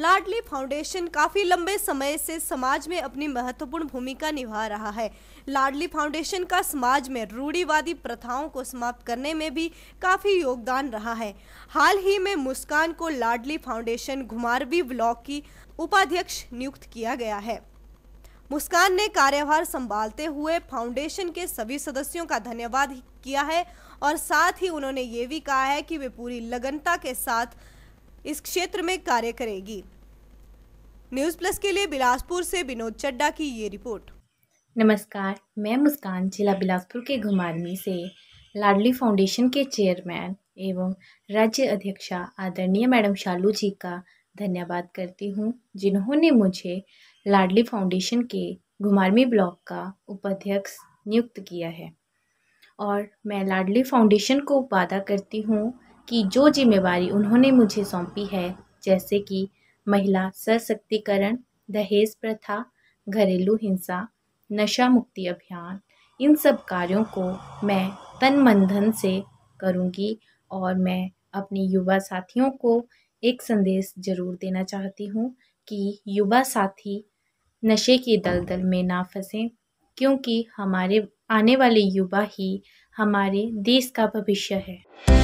लाडली foundation काफी लंबे समय से समाज में अपनी महत्वपूर्ण भूमिका निभा रहा है लाडली फाउंडेशन का समाज में रूढ़ीवादी प्रथाओं को समाप्त करने में भी काफी योगदान रहा है हाल ही में मुस्कान को लाडली फाउंडेशन घुमारवी ब्लॉक की उपाध्यक्ष नियुक्त किया गया है मुस्कान ने कार्यभार संभालते हुए फाउंडेशन के सभी सदस्यों का धन्यवाद किया है और साथ ही उन्होंने ये भी कहा है कि वे पूरी लगनता के साथ इस क्षेत्र में कार्य करेगी न्यूज प्लस के लिए बिलासपुर से विनोद चड्डा की ये रिपोर्ट नमस्कार मैं मुस्कान जिला बिलासपुर के घुमारमी से लाडली फाउंडेशन के चेयरमैन एवं राज्य अध्यक्षा आदरणीय मैडम शालू जी का धन्यवाद करती हूँ जिन्होंने मुझे लाडली फाउंडेशन के घुमारमी ब्लॉक का उपाध्यक्ष नियुक्त किया है और मैं लाडली फाउंडेशन को वादा करती हूँ की जो जिम्मेवारी उन्होंने मुझे सौंपी है जैसे कि महिला सशक्तिकरण दहेज प्रथा घरेलू हिंसा नशा मुक्ति अभियान इन सब कार्यों को मैं तन मन धन से करूँगी और मैं अपने युवा साथियों को एक संदेश जरूर देना चाहती हूँ कि युवा साथी नशे की दलदल में ना फंसें क्योंकि हमारे आने वाले युवा ही हमारे देश का भविष्य है